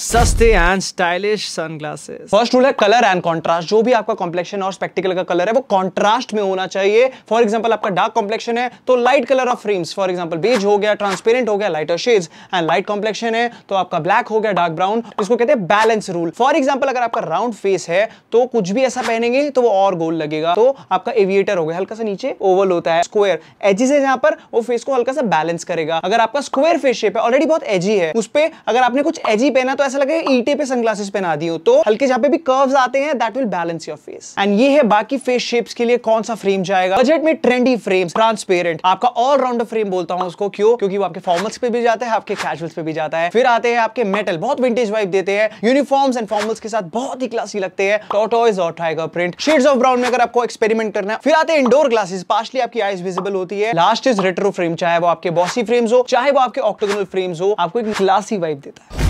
सस्ते and stylish sunglasses first rule है colour and contrast जो भी आपका कॉम्प्लेक्शन और स्पेक्टिकल का कलर है वो कॉन्ट्रास्ट में होना चाहिए फॉर एग्जांपल आपका डार्क कॉम्प्लेक्शन है तो light colour of frames for example beige हो गया ट्रांसपेरेंट हो गया lighter shades and light complexion है तो आपका ब्लैक हो गया डार्क ब्राउन इसको कहते हैं बैलेंस रूल फॉर एग्जाम्पल अगर आपका राउंड फेस है तो कुछ भी ऐसा पहनेंगे तो वो और गोल लगेगा तो आपका एविएटर हो गया हल्का सा नीचे ओवल होता है स्क्वेयर एजी है जहां पर वो फेस को हल्का सा बैलेंस करेगा अगर आपका स्क्वेयर फेस शेप है ऑलरेडी बहुत एजी है उस पर अगर आपने कुछ एजी पहना तो तो ऐसा लगे ईटे पे सनग्लासेस पहना दी हो तो हल्के जहाँ पे भी कर्व आते हैं that will balance your face and ये है बाकी फेस शेप्स के लिए कौन सा फ्रेम जाएगा बजट में ट्रेंडी फ्रेम ट्रांसपेरेंट आपका ऑलराउंडर फ्रेम बोलता हूँ उसको क्यों क्योंकि वो आपके फॉर्मल्स पे भी जाता है आपके कैजुअल्स पे भी जाता है फिर आते हैं आपके मेटल बहुत विंटेज वाइप देते हैं यूनिफॉर्म्स एंड फॉर्मल्स के साथ बहुत ही क्लासी लगते हैं टोटोइज और tiger print shades of brown में अगर आपको एक्सपेरिमेंट करना है फिर आते हैं इंडोर ग्लासेस पार्शली आपकी आईज विजिबल होती है लास्ट इज रेट्रो फ्रेम चाहे वो आपके बॉसी फ्रेम्स हो चाहे वो आपके ऑक्टोगोनल फ्रेम्स हो आपको एक क्लासी वाइप देता है